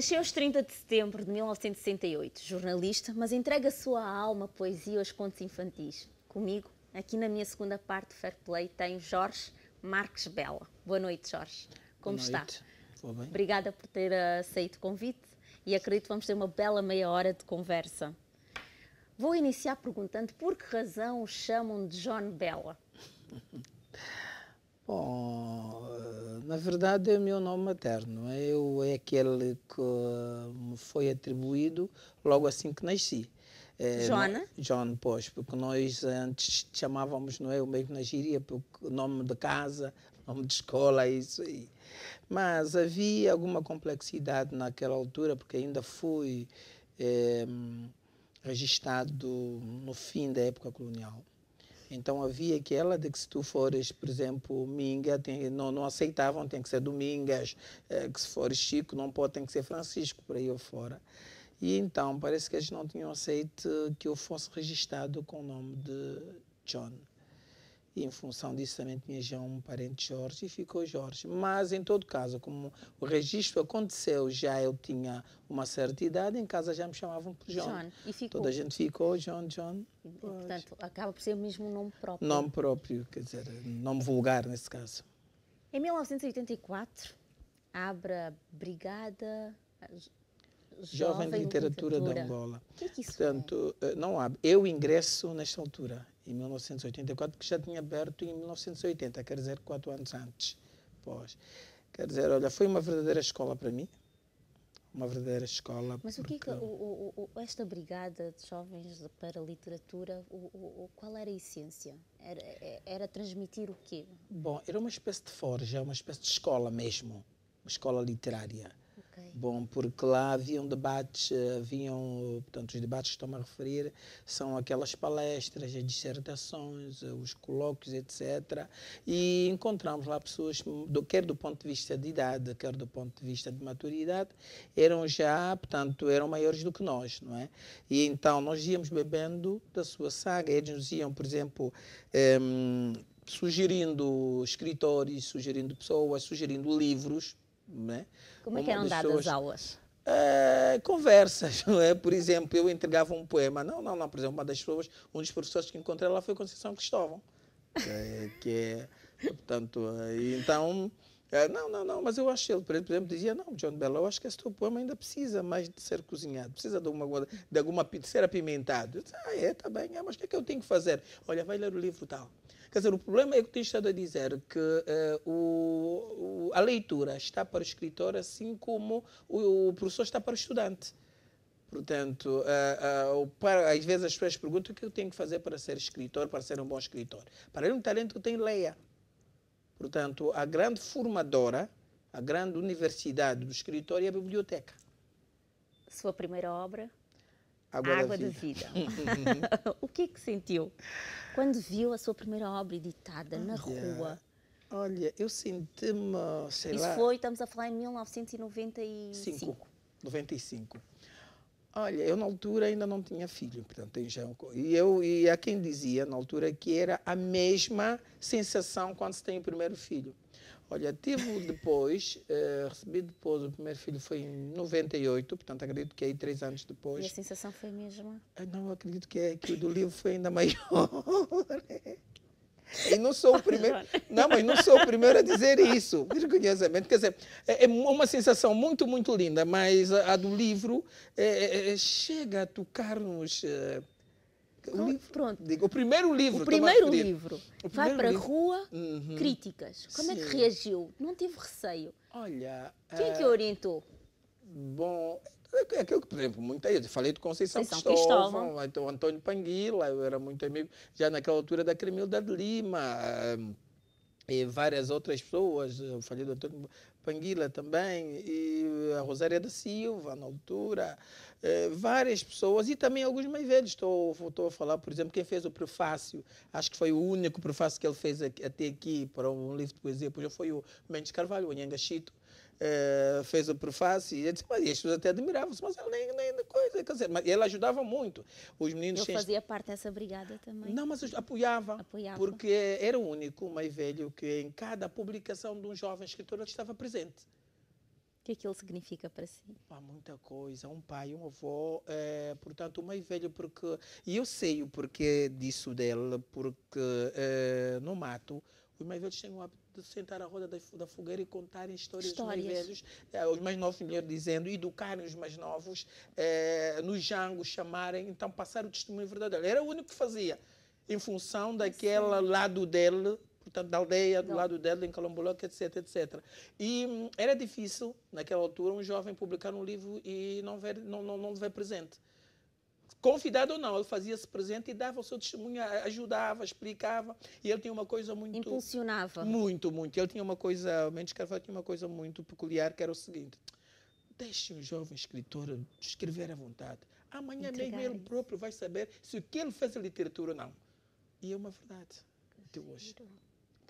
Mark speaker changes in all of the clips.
Speaker 1: Nasceu aos 30 de setembro de 1968, jornalista, mas entrega a sua alma, poesia aos contos infantis. Comigo, aqui na minha segunda parte do Fair Play, tenho Jorge Marques Bela. Boa noite, Jorge. Como Boa está? Estou bem. Obrigada por ter eh, aceito o convite e acredito que vamos ter uma bela meia hora de conversa. Vou iniciar perguntando por que razão o chamam de John Bela.
Speaker 2: Bom, na verdade, é o meu nome materno. É eu, é aquele que eh, me foi atribuído logo assim que nasci. É, Joana? John, pois, porque nós eh, antes chamávamos, não é, o mesmo na gíria, porque nome de casa, nome de escola, é isso aí. Mas havia alguma complexidade naquela altura, porque ainda fui é, eh, registrado no fim da época colonial. Então havia aquela de que se tu fores, por exemplo, Minga, tem, não, não aceitavam, tem que ser Domingas, é, eh, que se fores Chico, não pode, tem que ser Francisco, por aí fora. E então parece que eles não tinham aceito que eu fosse registado com o nome de John. E em função disso também tinha já um parente Jorge e ficou Jorge. Mas em todo caso, como o registro aconteceu, já eu tinha uma certa idade, em casa já me
Speaker 1: chamavam por John. John. E ficou. Toda a gente ficou
Speaker 2: John, John.
Speaker 1: E, portanto, acaba por ser o mesmo nome próprio. Nome
Speaker 2: próprio, quer dizer, nome vulgar nesse caso.
Speaker 1: Em 1984, abre a Brigada Jovem, Jovem de Literatura, Literatura, de Angola.
Speaker 2: O que é que isso Portanto, é? não há. Eu ingresso nesta altura em 1984, que já tinha aberto em 1980, quer dizer, quatro anos antes. Pois. Quer dizer, olha, foi uma verdadeira escola para mim, uma verdadeira escola. Mas porque... o que, é que
Speaker 1: o, o, esta brigada de jovens para a literatura, o, qual era a essência? Era, é, era, transmitir o quê?
Speaker 2: Bom, era uma espécie de forja, uma espécie de escola mesmo, uma escola literária. Okay. Bom, porque lá haviam debates, eh, haviam, portanto, os debates que estou-me a referir são aquelas palestras, as dissertações, eh, os colóquios, etc. E encontramos lá pessoas, do, quer do ponto de vista de idade, quer do ponto de vista de maturidade, eram já, portanto, eram maiores do que nós, não é? E então nós íamos bebendo da sua saga. Eles nos iam, por exemplo, um, ehm, sugerindo escritores, sugerindo pessoas, sugerindo livros né? Como é que eram dadas as aulas? É, conversas, não é? Por exemplo, eu entregava um poema. Não, não, não. Por exemplo, uma das pessoas, um dos professores que encontrei lá foi Conceição Cristóvão. É, que é, portanto, então... É, não, não, não, mas eu acho ele, por exemplo, dizia, não, John Bell, eu acho que esse teu poema ainda precisa mais de ser cozinhado, precisa de, coisa, de alguma de ser apimentado. Eu disse, ah, é, tá bem, é, mas o que é que eu tenho que fazer? Olha, vai ler o livro tal. Quer dizer, o problema é que tenho estado a dizer que uh, o, o, a leitura está para o escritor assim como o, o professor está para o estudante. Portanto, uh, eh, uh, eh, para, às vezes as pessoas perguntam o que eu tenho que fazer para ser escritor, para ser um bom escritor. Para ele, um talento que eu tenho, leia. Portanto, a grande formadora, a grande universidade do escritor é a biblioteca.
Speaker 1: Sua primeira obra? Água, água da, Vida. vida. Uhum. o que é que sentiu quando viu a sua primeira obra editada olha, na rua? Olha, eu senti-me, sei Isso lá... Isso foi, estamos a falar em 1995.
Speaker 2: Cinco. 95. Olha, eu na altura ainda não tinha filho, portanto, já E eu e há quem dizia na altura que era a mesma sensação quando se tem o primeiro filho. Olha, tive depois, uh, eh, recebi depois, o primeiro filho foi em 98, portanto acredito que é aí três anos depois. E a
Speaker 1: sensação foi a mesma?
Speaker 2: Eu ah, não, acredito que, é, que o do livro foi ainda maior.
Speaker 1: Né? E não sou o primeiro. Não, mas não sou o primeiro a dizer isso,
Speaker 2: vergonhosamente. Quer dizer, é, é uma sensação muito, muito linda, mas a do livro é, é, é, chega a tocar-nos. Eh, o livro, pronto. Digo, o primeiro livro. O primeiro livro. O vai para a rua, uhum. críticas. Como Sim. é que
Speaker 1: reagiu? Não tive receio.
Speaker 2: Olha.
Speaker 1: Quem é que ah, orientou?
Speaker 2: Bom, é aquilo que, é por exemplo, muita eu falei de Conceição, Conceição Cristóvão, Cristóvão. então Antônio Panguila, eu era muito amigo, já naquela altura da Cremilda de Lima. Uh e várias outras pessoas, eu eh, falei do Antônio Panguila também, e a Rosária da Silva, na altura, eh, várias pessoas, e também alguns mais velhos. Estou, estou a falar, por exemplo, quem fez o prefácio, acho que foi o único prefácio que ele fez até aqui para um livro de poesia, pois foi o Mendes Carvalho, o Anhangachito, eh, fez o prefácio e, disse, mas, até admiravam, mas ela nem, nem coisa, quer dizer, mas ela ajudava muito. Os meninos Eu fazia
Speaker 1: parte dessa brigada também. Não, mas apoiava, apoiava, porque
Speaker 2: era o único mais velho que em cada publicação de um jovem escritor estava presente. O que aquilo é significa para si? Há muita coisa. Um pai, um avô, é, portanto, o mais velho, porque. E eu sei o porquê disso dela, porque é, no mato os mais velhos têm o hábito de sentar à roda da, fogueira e contarem histórias, histórias. dos mais velhos, eh, os mais novos, melhor dizendo, educarem os mais novos, eh, nos jangos chamarem, então passar o testemunho verdadeiro. Era o único que fazia, em função daquele Sim. lado dele, portanto, da aldeia, do Não. lado dele, em Calamboloca, etc, etc. E hum, era difícil, naquela altura, um jovem publicar um livro e não ver, não, não, não ver presente convidado ou não, ele fazia-se presente e dava o seu testemunho, ajudava, explicava. E ele tinha uma coisa muito. Impulsionava. Muito, muito. Ele tinha uma coisa, Mendes Carvalho tinha uma coisa muito peculiar, que era o seguinte: deixe um jovem escritor escrever à vontade. Amanhã Entregar mesmo ele próprio vai saber se o que ele fez é literatura ou não. E é uma verdade de hoje.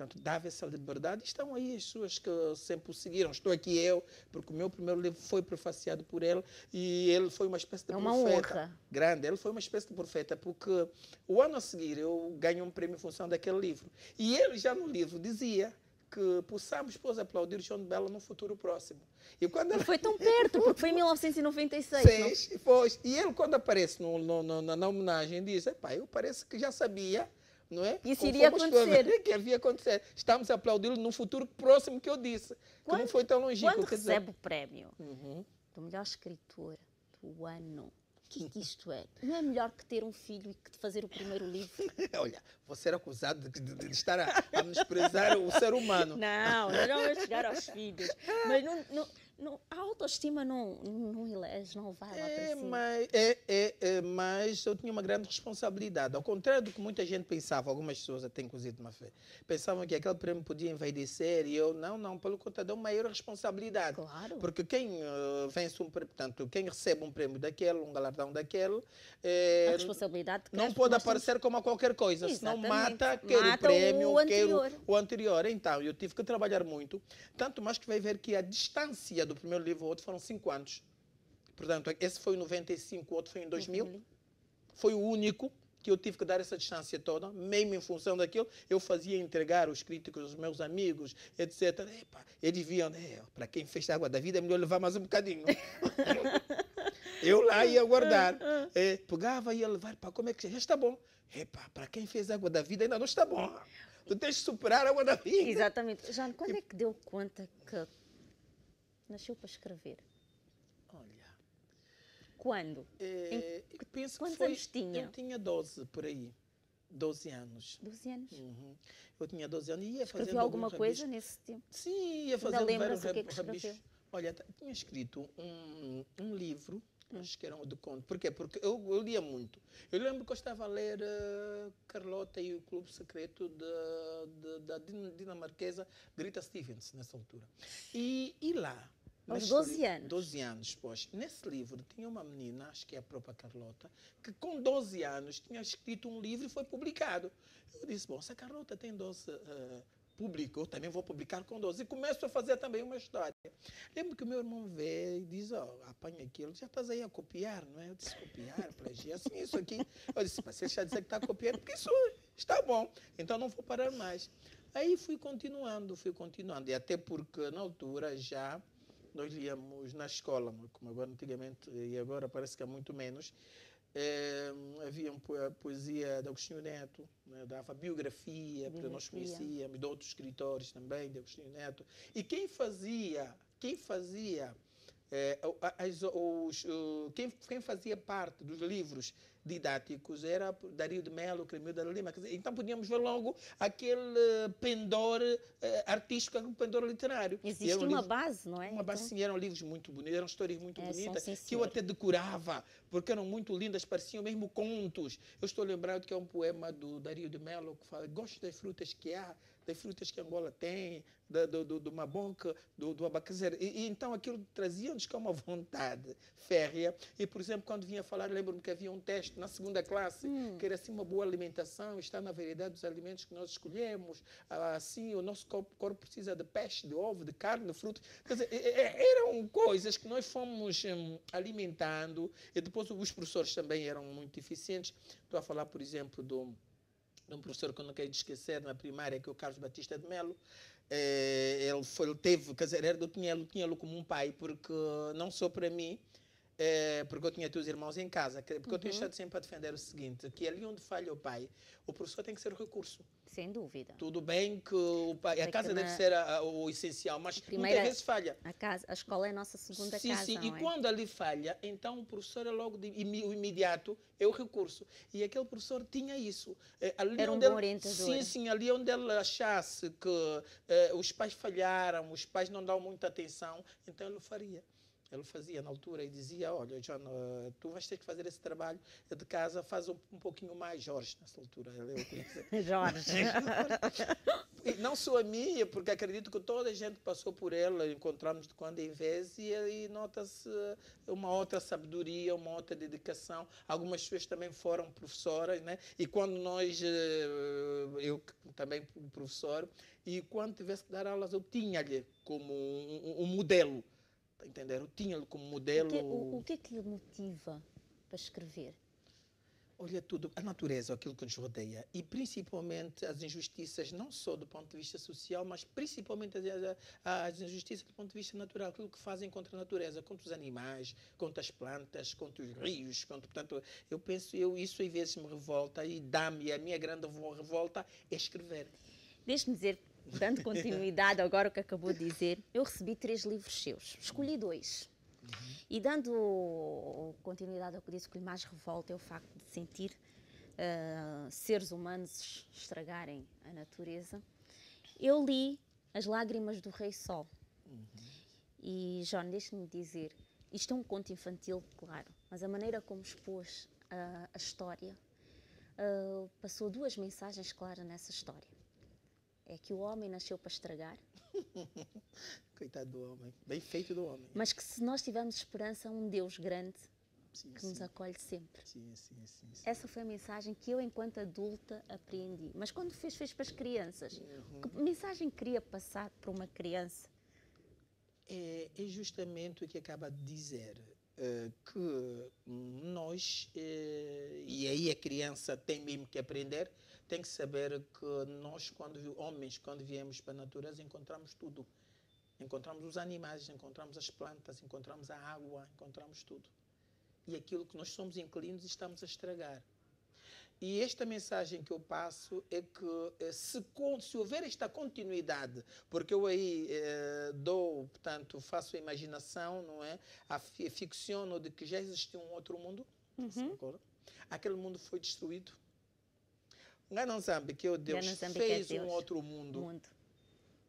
Speaker 2: Portanto, dava essa liberdade. Estão aí as suas que sempre o seguiram. Estou aqui eu, porque o meu primeiro livro foi prefaciado por ele e ele foi uma espécie de é uma profeta. Honra. Grande, ele foi uma espécie de profeta, porque o ano a seguir eu ganhei um prêmio em função daquele livro. E ele já no livro dizia que possamos, pois, aplaudir João de Bela num
Speaker 1: futuro próximo.
Speaker 2: E quando ele... Foi tão perto, porque
Speaker 1: foi em 1996.
Speaker 2: Seis, não? Pois. E ele, quando aparece no, no, no, na homenagem, diz: pai, eu parece que já sabia não é? Isso iria acontecer. Né? Que havia acontecer. Estamos aplaudindo no futuro próximo que eu disse, quando, que não foi tão longínquo. Quando recebe dizer... o
Speaker 1: prémio uhum. melhor escritora do ano, o que, isto é? Não é melhor que ter um filho e que fazer o primeiro livro? Olha,
Speaker 2: você ser acusado de, de, de estar a, a, menosprezar o ser humano. Não, não é chegar aos filhos.
Speaker 1: Mas não, não não, a autoestima não, não elege, não vai lá é, Mas,
Speaker 2: é, é, é, mas eu tinha uma grande responsabilidade. Ao contrário do que muita gente pensava, algumas pessoas até inclusive de má fé, pensavam que aquele prêmio podia envelhecer e eu, não, não, pelo contrário, uma maior responsabilidade. Claro. Porque quem uh, vence um prêmio, portanto, quem recebe um prêmio daquele, um galardão daquele, é, a responsabilidade
Speaker 1: não pode aparecer
Speaker 2: como como qualquer coisa, Exatamente. senão mata, quer mata o prêmio, o anterior. quer o anterior. Então, eu tive que trabalhar muito, tanto mais que vai ver que a distância do primeiro livro, ao outro foram cinco anos. Portanto, esse foi em 95, o outro foi em 2000. Uhum. Foi o único que eu tive que dar essa distância toda, mesmo em função daquilo, eu fazia entregar os críticos, os meus amigos, etc. Epa, eles viam, né, para quem fez água da vida é melhor levar mais um bocadinho. eu lá ia guardar. Ah, ah. É, pegava, ia levar, para como é que já está bom? Epa, para quem fez água da vida ainda não está bom. Tu tens de superar a água da vida. Exatamente.
Speaker 1: Jane, quando é que deu conta que nasceu para escrever? Olha. Quando? É, em, penso quantos que foi, anos tinha? Eu
Speaker 2: tinha 12 por aí. 12 anos. 12 anos? Uhum. Eu tinha 12 anos e ia fazer. Escreveu alguma coisa
Speaker 1: nesse tempo? Sim, ia fazer vários o é
Speaker 2: Olha, tinha escrito um, um livro, hum. acho que era um de conto. Porquê? Porque eu, eu, lia muito. Eu lembro que eu estava a ler uh, Carlota e o Clube Secreto de, de, da dinamarquesa Greta Stevens, nessa altura. E, e lá, aos 12 anos? 12 anos, pois. Nesse livro tinha uma menina, acho que é a própria Carlota, que com 12 anos tinha escrito um livro e foi publicado. Eu disse, bom, se a Carlota tem 12 uh, eh, publicou, também vou publicar com 12. E começo a fazer também uma história. Lembro que o meu irmão vê e diz, ó, oh, apanha aquilo, já estás aí a copiar, não é? Eu disse, copiar, plagiar, assim, isso aqui. Eu disse, para está já dizer que está a copiar é porque isso está bom, então não vou parar mais. Aí fui continuando, fui continuando, e até porque na altura já nós íamos na escola, como agora antigamente, e agora parece que há muito menos, é, havia a poesia de Agostinho Neto, né, dava biografia, biografia, porque nós conhecíamos, de outros escritores também, de Agostinho Neto. E quem fazia, quem fazia é, as, os, quem, quem, fazia parte dos livros didáticos era Dario de Melo, Cremilda Lima. Dizer, então podíamos ver logo aquele pendor eh, artístico, aquele pendor literário. Existe uma livros,
Speaker 1: base, não é?
Speaker 2: Uma base, então? sim. Eram livros muito bonitos, eram histórias muito é, bonitas, que eu até decorava, porque eram muito lindas, pareciam mesmo contos. Eu estou lembrado que é um poema do Dario de Melo que fala: Gosto das frutas que há das frutas que Angola tem, da, do, do, do maboca, do, do E, e, então aquilo trazia-nos é uma vontade férrea. E, por exemplo, quando vinha falar, lembro-me que havia um teste na segunda classe, hum. que era assim uma boa alimentação, está na variedade dos alimentos que nós escolhemos, ah, assim o nosso corpo, corpo precisa de peixe, de ovo, de carne, de frutas. Quer dizer, eram coisas que nós fomos hum, alimentando, e depois os professores também eram muito eficientes. Estou a falar, por exemplo, do de um professor que eu não quero esquecer na primária, que é o Carlos Batista de Melo. Eh, ele, foi, ele teve, quer dizer, tinha, do Tinhelo, como um pai, porque não só para mim, é, porque eu tinha teus irmãos em casa, porque uhum. eu tenho uhum. estado sempre a defender o seguinte, que ali onde falha o pai, o professor tem que ser o recurso. Sem dúvida. Tudo bem que o pai, a casa deve ser a, a, o essencial, mas Primeira, muitas vezes
Speaker 1: falha. A, casa, a escola é a nossa segunda sim, casa, Sim, sim, e é?
Speaker 2: quando ali falha, então o professor é logo, de, o imediato é o recurso. E aquele professor tinha isso. Eh, ali Era um onde bom ele, orientador. Sim, sim, ali onde ele achasse que eh, os pais falharam, os pais não dão muita atenção, então ele faria ele fazia na altura e dizia: Olha, John, eh, tu vais ter que fazer esse trabalho de casa, faz um, um pouquinho mais, Jorge, nessa altura. eu é Jorge. não sou a minha, é porque acredito que toda a gente passou por ela, encontramos de quando em vez e, e nota-se uma outra sabedoria, uma outra dedicação. Algumas pessoas também foram professoras, né? e quando nós, eh, eu também professor, e quando tivesse que dar aulas, eu tinha-lhe como um, um modelo Tá entender Eu tinha-lhe como modelo. O que, o,
Speaker 1: o que é que lhe motiva para escrever?
Speaker 2: Olha tudo, a natureza, aquilo que nos rodeia e principalmente as injustiças, não só do ponto de vista social, mas principalmente as, as, injustiças do ponto de vista natural, aquilo que fazem contra a natureza, contra os animais, contra as plantas, contra os rios, contra, portanto, eu penso, eu isso às vezes me revolta e dá-me, a minha grande revolta é
Speaker 1: escrever. Deixe-me dizer dando continuidade agora o que acabou de dizer, eu recebi três livros seus, escolhi dois. Uhum. E dando continuidade ao que disse, o que lhe mais revolta é o facto de sentir uh, seres humanos estragarem a natureza. Eu li As Lágrimas do Rei Sol. Uhum. E, John, deixe-me dizer, isto é um conto infantil, claro, mas a maneira como expôs uh, a história uh, passou duas mensagens claras nessa história é que o homem nasceu para estragar.
Speaker 2: Coitado do homem. Bem feito do homem. Mas
Speaker 1: que se nós tivermos esperança, um Deus grande sim, que sim. nos acolhe sempre.
Speaker 2: Sim, sim, sim, sim,
Speaker 1: Essa foi a mensagem que eu, enquanto adulta, aprendi. Mas quando fez, fez para as crianças. Uhum. Que mensagem queria passar para uma criança?
Speaker 2: É, é justamente o que acaba de dizer. Eh, que nós, eh, e aí a criança tem mesmo que aprender, tem que saber que nós, quando homens, quando viemos para a natureza, encontramos tudo. Encontramos os animais, encontramos as plantas, encontramos a água, encontramos tudo. E aquilo que nós somos inquilinos estamos a estragar. E esta mensagem que eu passo é que eh, se, se houver esta continuidade, porque eu aí eh, dou, portanto, faço a imaginação, não é? A, ficciono de que já existiu um outro mundo, uhum. aquele mundo foi destruído. Gananzambi, que é o Deus, fez é Deus. um outro mundo, mundo,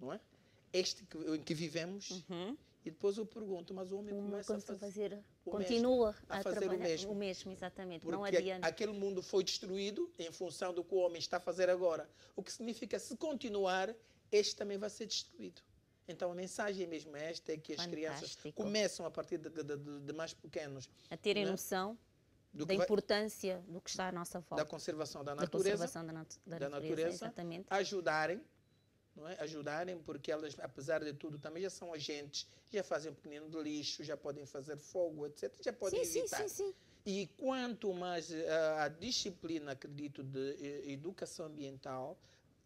Speaker 2: não é? Este que, em que vivemos, uhum.
Speaker 1: E depois eu pergunto, mas o homem o começa a é fazer, fazer continua mesmo, a, a, fazer o mesmo. o mesmo, exatamente, Porque não adianta. Aquele
Speaker 2: mundo foi destruído em função do que o homem está a fazer agora. O que significa se continuar, este também vai ser destruído. Então a mensagem é mesmo é esta, é que as Fantástico. crianças começam a partir de, de, de mais pequenos
Speaker 1: a terem né? noção da importância do que está à nossa volta. Da
Speaker 2: conservação da natureza. Da, conservação da, da natureza, natureza exatamente. ajudarem não é? ajudarem, porque elas, apesar de tudo, também já são agentes, já fazem um pequenino de lixo, já podem fazer fogo, etc. Já podem sim, evitar. Sim, sim, sim. E quanto mais a, eh, a disciplina, acredito, de, eh, educação ambiental,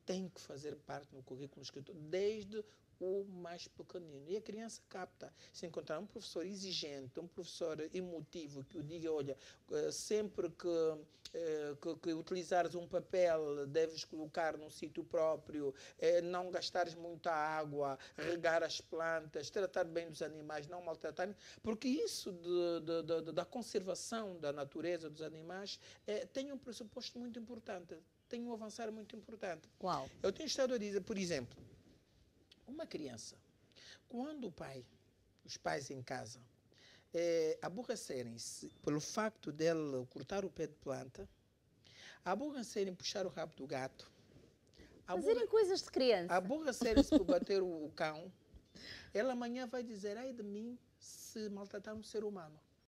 Speaker 2: tem que fazer parte no currículo escrito, desde ou mais pequenino. E a criança capta. Se encontrar um professor exigente, um professor emotivo, que o diga: olha, eh, sempre que, eh, que, que utilizares um papel, deves colocar num sítio próprio, eh, não gastares muita água, regar as plantas, tratar bem dos animais, não maltratar, porque isso de, de, de, da conservação da natureza, dos animais, é, tem um pressuposto muito importante, tem um avançar muito importante. Qual? Eu tenho estado a dizer, por exemplo, uma criança, quando o pai, os pais em casa, é, aborrecerem-se pelo facto dela cortar o pé de planta, aborrecerem puxar o rabo do gato, fazerem coisas de criança, aborrecerem-se por bater o, o cão, ela amanhã vai dizer: ai de mim se maltratar um ser humano.